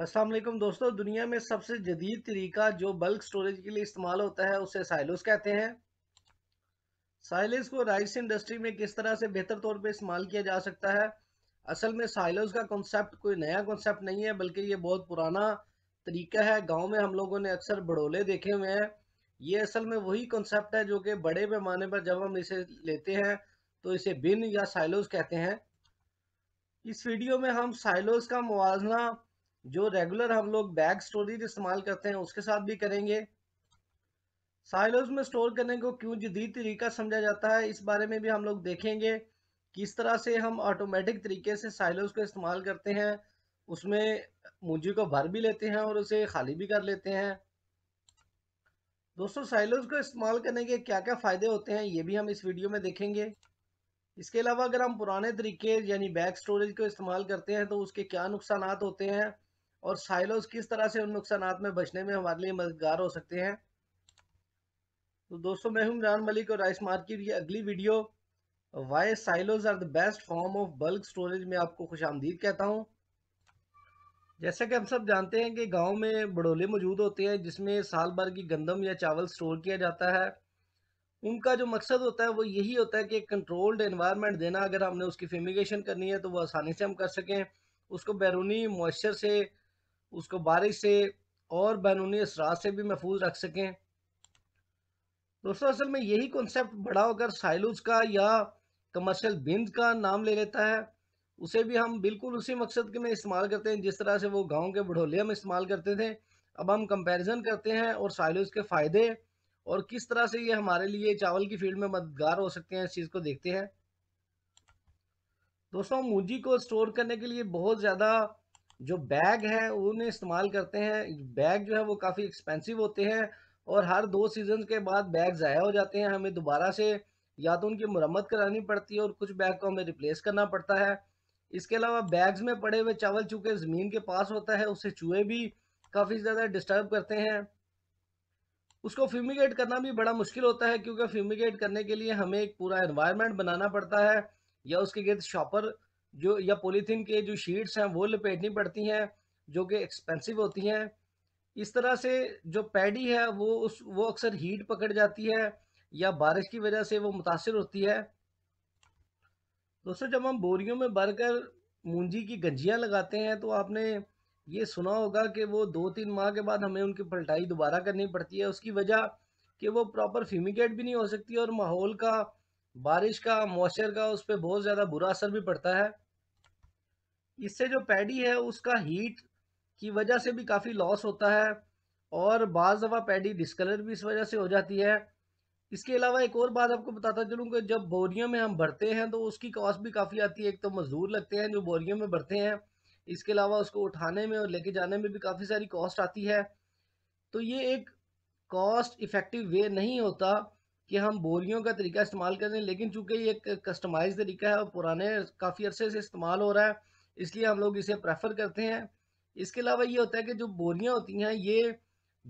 असलम दोस्तों दुनिया में सबसे जदीद तरीका जो बल्क स्टोरेज के लिए इस्तेमाल होता है उसे साइलोस कहते हैं साइलोस को राइस इंडस्ट्री में किस तरह से बेहतर तौर पे इस्तेमाल किया जा सकता है असल में साइलोस का कॉन्सेप्ट कोई नया कॉन्सेप्ट नहीं है बल्कि ये बहुत पुराना तरीका है गांव में हम लोगों ने अक्सर बड़ोले देखे हुए हैं ये असल में वही कॉन्सेप्ट है जो कि बड़े पैमाने पर जब हम इसे लेते हैं तो इसे बिन या साइलोस कहते हैं इस वीडियो में हम साइलोस का मुआजना जो रेगुलर हम लोग बैग स्टोरेज इस्तेमाल करते हैं उसके साथ भी करेंगे साइलोज में स्टोर करने को क्यों जदीद तरीका समझा जाता है इस बारे में भी हम लोग देखेंगे किस तरह से हम ऑटोमेटिक तरीके से साइलोज को इस्तेमाल करते हैं उसमें मुंजी को भर भी लेते हैं और उसे खाली भी कर लेते हैं दोस्तों साइलोज को इस्तेमाल करने के क्या क्या फ़ायदे होते हैं ये भी हम इस वीडियो में देखेंगे इसके अलावा अगर हम पुराने तरीके यानी बैग स्टोरेज को इस्तेमाल करते हैं तो उसके क्या नुकसान होते हैं और साइलोज किस तरह से उन नुकसान में बचने में हमारे लिए मददगार हो सकते हैं तो दोस्तों मैं हूं इमरान मलिक और राइस मार्केट ये अगली video why silos are the best form of bulk storage में आपको खुश कहता हूँ जैसा कि हम सब जानते हैं कि गांव में बड़ोले मौजूद होते हैं जिसमें साल भर की गंदम या चावल स्टोर किया जाता है उनका जो मकसद होता है वो यही होता है कि कंट्रोल्ड एनवायरनमेंट देना अगर हमने उसकी फेमिगेशन करनी है तो वो आसानी से हम कर सकें उसको बैरूनी मॉइस्चर से उसको बारिश से और बैरूनी असरा से भी महफूज रख सकें दोस्तों असल में यही कॉन्सेप्ट बड़ा होकर साइलूज का या कमर्शियल बिंद का नाम ले लेता है उसे भी हम बिल्कुल उसी मकसद के में इस्तेमाल करते हैं जिस तरह से वो गांव के बढ़ोलिया में इस्तेमाल करते थे अब हम कंपैरिजन करते हैं और साइलोज के फ़ायदे और किस तरह से ये हमारे लिए चावल की फील्ड में मददगार हो सकते हैं इस चीज़ को देखते हैं दोस्तों हम मूजी को स्टोर करने के लिए बहुत ज़्यादा जो बैग है उन्हें इस्तेमाल करते हैं बैग जो है वो काफ़ी एक्सपेंसिव होते हैं और हर दो सीजन के बाद बैग ज़ाया हो जाते हैं हमें दोबारा से या तो उनकी मरम्मत करानी पड़ती है और कुछ बैग को हमें रिप्लेस करना पड़ता है इसके अलावा बैग्स में पड़े हुए चावल चूँकि ज़मीन के पास होता है उससे चूहे भी काफ़ी ज़्यादा डिस्टर्ब करते हैं उसको फ्यूमिगेट करना भी बड़ा मुश्किल होता है क्योंकि फ्यूमिगेट करने के लिए हमें एक पूरा इन्वायरमेंट बनाना पड़ता है या उसके गिरद शॉपर जो या पोलिथीन के जो शीट्स हैं वो लपेटनी पड़ती हैं जो कि एक्सपेंसिव होती हैं इस तरह से जो पैडी है वो उस वो अक्सर हीट पकड़ जाती है या बारिश की वजह से वो मुतासर होती है दोस्तों जब हम बोरियों में भरकर मूंजी की गंजियाँ लगाते हैं तो आपने ये सुना होगा कि वो दो तीन माह के बाद हमें उनकी पलटाई दोबारा करनी पड़ती है उसकी वजह कि वो प्रॉपर फ्यूमिकेट भी नहीं हो सकती और माहौल का बारिश का मॉइस्चर का उस पर बहुत ज़्यादा बुरा असर भी पड़ता है इससे जो पैडी है उसका हीट की वजह से भी काफ़ी लॉस होता है और बाज़ दफ़ा पैडी डिस्कलर भी इस वजह से हो जाती है इसके अलावा एक और बात आपको बताता चलूँ कि जब बोरियों में हम भरते हैं तो उसकी कॉस्ट भी काफ़ी आती है एक तो मज़दूर लगते हैं जो बोरियों में भरते हैं इसके अलावा उसको उठाने में और लेके जाने में भी काफ़ी सारी कॉस्ट आती है तो ये एक कॉस्ट इफ़ेक्टिव वे नहीं होता कि हम बोलियों का तरीका इस्तेमाल कर रहे हैं लेकिन चूंकि ये एक कस्टमाइज तरीका है और पुराने काफ़ी अरसे से इस्तेमाल हो रहा है इसलिए हम लोग इसे प्रेफर करते हैं इसके अलावा ये होता है कि जो बोरियाँ होती हैं ये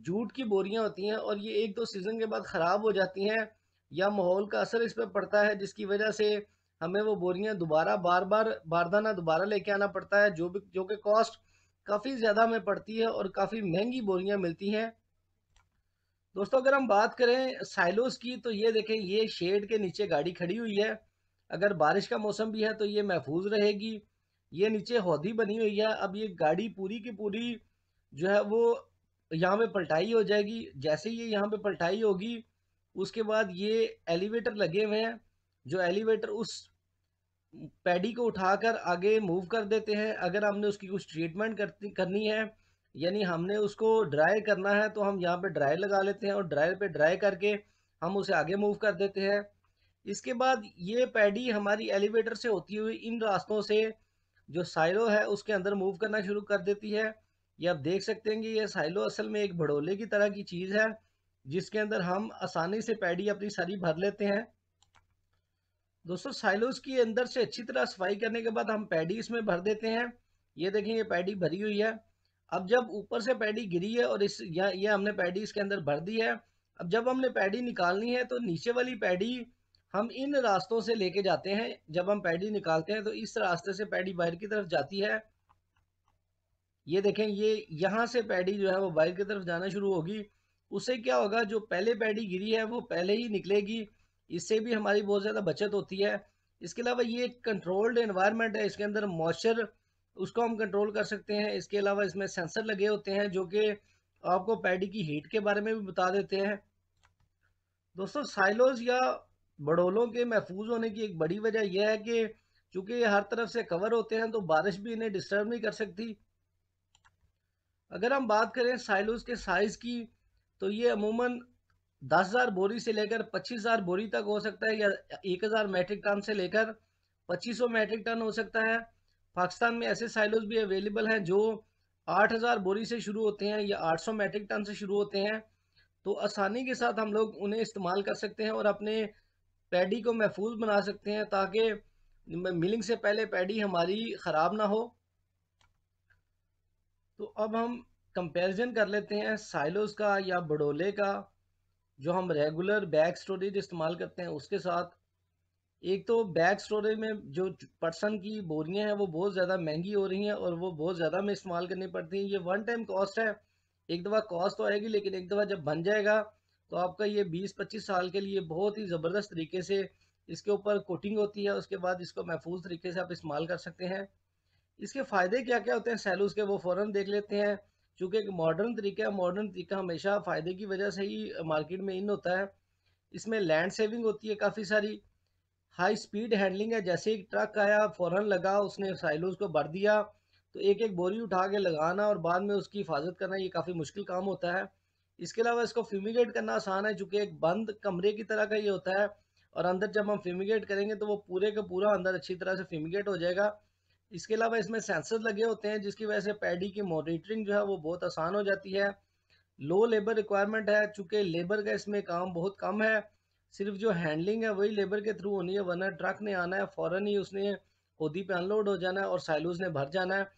जूट की बोरियाँ होती हैं और ये एक दो सीज़न के बाद ख़राब हो जाती हैं या माहौल का असर इस पर पड़ता है जिसकी वजह से हमें वो बोरियाँ दोबारा बार बार बारदाना दोबारा लेके आना पड़ता है जो भी जो कि कॉस्ट काफ़ी ज़्यादा हमें पड़ती है और काफ़ी महंगी बोरियाँ मिलती हैं दोस्तों अगर हम बात करें साइलोस की तो ये देखें ये शेड के नीचे गाड़ी खड़ी हुई है अगर बारिश का मौसम भी है तो ये महफूज रहेगी ये नीचे हौदी बनी हुई है अब ये गाड़ी पूरी की पूरी जो है वो यहाँ पे पलटाई हो जाएगी जैसे ही ये यहाँ पे पलटाई होगी उसके बाद ये एलिवेटर लगे हुए हैं जो एलिवेटर उस पैडी को उठाकर आगे मूव कर देते हैं अगर हमने उसकी कुछ ट्रीटमेंट करनी है यानी हमने उसको ड्राई करना है तो हम यहाँ पे ड्राई लगा लेते हैं और ड्राई पे ड्राई करके हम उसे आगे मूव कर देते हैं इसके बाद ये पैडी हमारी एलिवेटर से होती हुई इन रास्तों से जो साइलो है उसके अंदर मूव करना शुरू कर देती है ये आप देख सकते हैं कि ये साइलो असल में एक भड़ोले की तरह की चीज़ है जिसके अंदर हम आसानी से पैडी अपनी सारी भर लेते हैं दोस्तों साइलोस की अंदर से अच्छी तरह सफाई करने के बाद हम पैडी इसमें भर देते हैं ये देखें ये पैडी भरी हुई है अब जब ऊपर से पैडी गिरी है और इस या ये हमने पैडी इसके अंदर भर दी है अब जब हमने पैडी निकालनी है तो नीचे वाली पैडी हम इन रास्तों से लेके जाते हैं जब हम पैडी निकालते हैं तो इस रास्ते से पैडी बाहर की तरफ जाती है ये देखें ये यहाँ से पैडी जो है वो बाहर की तरफ जाना शुरू होगी उससे क्या होगा जो पहले पैडी गिरी है वो पहले ही निकलेगी इससे भी हमारी बहुत ज़्यादा बचत होती है इसके अलावा ये एक कंट्रोल्ड इन्वायरमेंट है इसके अंदर मॉइस्चर उसको हम कंट्रोल कर सकते हैं इसके अलावा इसमें सेंसर लगे होते हैं जो कि आपको पैडी की हीट के बारे में भी बता देते हैं दोस्तों साइलोज या बड़ोलों के महफूज होने की एक बड़ी वजह यह है कि चूंकि ये हर तरफ से कवर होते हैं तो बारिश भी इन्हें डिस्टर्ब नहीं कर सकती अगर हम बात करें साइलोज के साइज़ की तो ये अमूमन दस हज़ार बोरी से लेकर पच्चीस हज़ार बोरी तक हो सकता है या एक हज़ार मैट्रिक टन से लेकर पच्चीस सौ मैट्रिक टन हो सकता है पाकिस्तान में ऐसे साइलोज भी अवेलेबल हैं जो 8000 बोरी से शुरू होते हैं या 800 मेट्रिक टन से शुरू होते हैं तो आसानी के साथ हम लोग उन्हें इस्तेमाल कर सकते हैं और अपने पैडी को महफूज बना सकते हैं ताकि मिलिंग से पहले पैडी हमारी ख़राब ना हो तो अब हम कंपैरिजन कर लेते हैं साइलोज का या बडोले का जो हम रेगुलर बैग स्टोरेज इस्तेमाल करते हैं उसके साथ एक तो बैक स्टोरेज में जो पर्सन की बोरियां हैं वो बहुत ज़्यादा महंगी हो रही हैं और वो बहुत ज़्यादा हमें इस्तेमाल करनी पड़ती हैं ये वन टाइम कॉस्ट है एक दफ़ा कॉस्ट तो आएगी लेकिन एक दफ़ा जब बन जाएगा तो आपका ये बीस पच्चीस साल के लिए बहुत ही ज़बरदस्त तरीके से इसके ऊपर कोटिंग होती है उसके बाद इसको महफूज तरीके से आप इस्तेमाल कर सकते हैं इसके फ़ायदे क्या क्या होते हैं सैलूस के वो फ़ौर देख लेते हैं चूँकि एक मॉडर्न तरीका है मॉडर्न तरीका हमेशा फ़ायदे की वजह से ही मार्केट में इन होता है इसमें लैंड सेविंग होती है काफ़ी सारी हाई स्पीड हैंडलिंग है जैसे ही ट्रक आया फ़ौरन लगा उसने साइलोज को भर दिया तो एक एक बोरी उठा के लगाना और बाद में उसकी हिफाजत करना ये काफ़ी मुश्किल काम होता है इसके अलावा इसको फ्यूमिगेट करना आसान है चूँकि एक बंद कमरे की तरह का ये होता है और अंदर जब हम फ्यूमिगेट करेंगे तो वो पूरे का पूरा अंदर अच्छी तरह से फ्यूमिगेट हो जाएगा इसके अलावा इसमें सेंसर लगे होते हैं जिसकी वजह से पैडी की मॉनिटरिंग जो है वो बहुत आसान हो जाती है लो लेबर रिक्वायरमेंट है चूँकि लेबर का इसमें काम बहुत कम है सिर्फ जो हैंडलिंग है वही लेबर के थ्रू होनी है वरना ट्रक ने आना है फ़ौरन ही उसने होदी पे अनलोड हो जाना है और साइलूज ने भर जाना है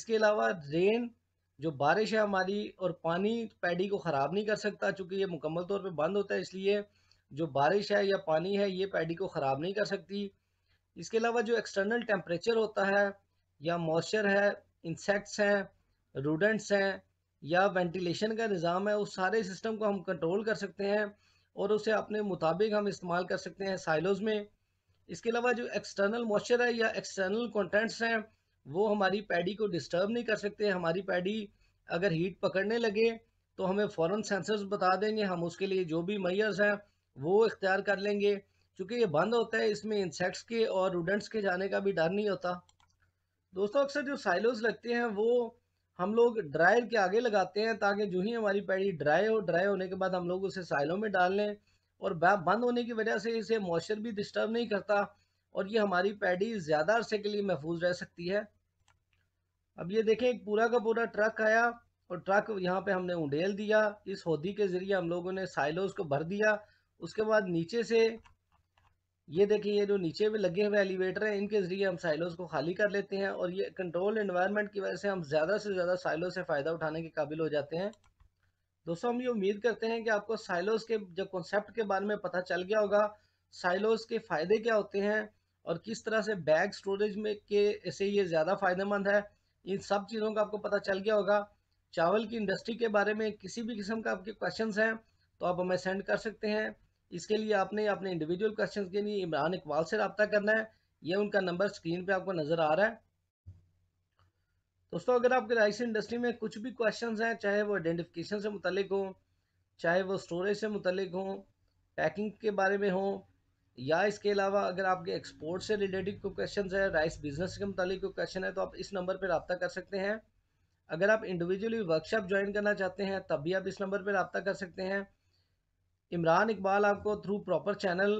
इसके अलावा रेन जो बारिश है हमारी और पानी पैडी को ख़राब नहीं कर सकता चूँकि ये मुकम्मल तौर पर बंद होता है इसलिए जो बारिश है या पानी है ये पैडी को ख़राब नहीं कर सकती इसके अलावा जो एक्सटर्नल टेम्परेचर होता है या मॉइस्चर है इंसेक्ट्स हैं रूडेंट्स हैं या वेंटिलेशन का निज़ाम है उस सारे सिस्टम को हम कंट्रोल कर सकते हैं और उसे अपने मुताबिक हम इस्तेमाल कर सकते हैं साइलोज़ में इसके अलावा जो एक्सटर्नल मॉइस्चर है या एक्सटर्नल कंटेंट्स हैं वो हमारी पैडी को डिस्टर्ब नहीं कर सकते हमारी पैडी अगर हीट पकड़ने लगे तो हमें फ़ौरन सेंसर्स बता देंगे हम उसके लिए जो भी मैयर्स हैं वो इख्तियार कर लेंगे क्योंकि ये बंद होता है इसमें इंसेक्ट्स के और रूडेंट्स के जाने का भी डर नहीं होता दोस्तों अक्सर जो साइलोज़ लगते हैं वो हम लोग ड्रायर के आगे लगाते हैं ताकि जो ही हमारी पैडी ड्राई हो ड्राई होने के बाद हम लोग उसे साइलों में डाल लें और बंद होने की वजह से इसे मॉइस्चर भी डिस्टर्ब नहीं करता और ये हमारी पैडी ज़्यादा अरसे के लिए महफूज रह सकती है अब ये देखें एक पूरा का पूरा ट्रक आया और ट्रक यहाँ पे हमने उंडेल दिया इस होदी के ज़रिए हम लोगों ने साइलोज को भर दिया उसके बाद नीचे से ये देखिए ये जो नीचे भी लगे हुए एलिवेटर हैं इनके ज़रिए हम साइलोज को खाली कर लेते हैं और ये कंट्रोल इन्वायरमेंट की वजह से हम ज़्यादा से ज़्यादा साइलोस से फ़ायदा उठाने के काबिल हो जाते हैं दोस्तों हम ये उम्मीद करते हैं कि आपको साइलोज के जो कॉन्सेप्ट के बारे में पता चल गया होगा साइलोज के फ़ायदे क्या होते हैं और किस तरह से बैग स्टोरेज में के से ये ज़्यादा फ़ायदेमंद है इन सब चीज़ों का आपको पता चल गया होगा चावल की इंडस्ट्री के बारे में किसी भी किस्म का आपके क्वेश्चन हैं तो आप हमें सेंड कर सकते हैं इसके लिए आपने अपने इंडिविजुअल क्वेश्चन के लिए इमरान इकबाल से रबता करना है ये उनका नंबर स्क्रीन पे आपको नज़र आ रहा है दोस्तों अगर आपके राइस इंडस्ट्री में कुछ भी क्वेश्चन हैं चाहे वो आइडेंटिफिकेशन से मुतलिक हों चाहे वो स्टोरेज से मुतलिक हों पैकिंग के बारे में हों या इसके अलावा अगर आपके एक्सपोर्ट से रिलेटेड कोई क्वेश्चन है राइस बिजनेस के मुतालिक कोई क्वेश्चन है तो आप इस नंबर पर रबता कर सकते हैं अगर आप इंडिविजुअली वर्कशॉप ज्वाइन करना चाहते हैं तब भी आप इस नंबर पर रबता कर सकते हैं इमरान इकबाल आपको थ्रू प्रॉपर चैनल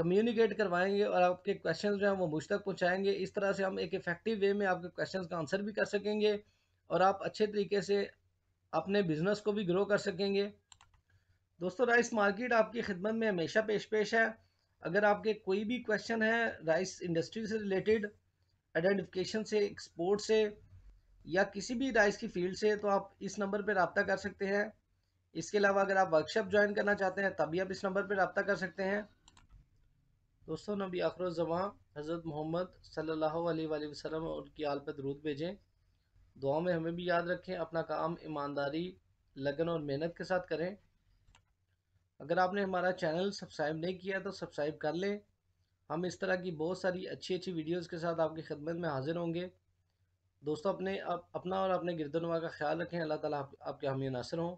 कम्युनिकेट करवाएंगे और आपके क्वेश्चन जो हैं वो मुझ तक पहुँचाएंगे इस तरह से हम एक इफ़ेक्टिव वे में आपके क्वेश्चन का आंसर भी कर सकेंगे और आप अच्छे तरीके से अपने बिजनेस को भी ग्रो कर सकेंगे दोस्तों राइस मार्केट आपकी खिदमत में हमेशा पेश पेश है अगर आपके कोई भी क्वेश्चन है राइस इंडस्ट्री से रिलेटेड आइडेंटिफिकेशन से एक्सपोर्ट से या किसी भी राइस की फील्ड से तो आप इस नंबर पर रबता कर सकते हैं इसके अलावा अगर आप वर्कशॉप ज्वाइन करना चाहते हैं तभी आप इस नंबर पर रबता कर सकते हैं दोस्तों नबी आखरजमा हज़रत मोहम्मद सल्ला वसलम और उनकी आल पर दरूद भेजें दुआ में हमें भी याद रखें अपना काम ईमानदारी लगन और मेहनत के साथ करें अगर आपने हमारा चैनल सब्सक्राइब नहीं किया तो सब्सक्राइब कर लें हम इस तरह की बहुत सारी अच्छी अच्छी वीडियोस के साथ आपकी खिदमत में हाजिर होंगे दोस्तों अपने अप, अपना और अपने गिरदनवा का ख्याल रखें अल्लाह ताला आप, आपके हमी नासर हों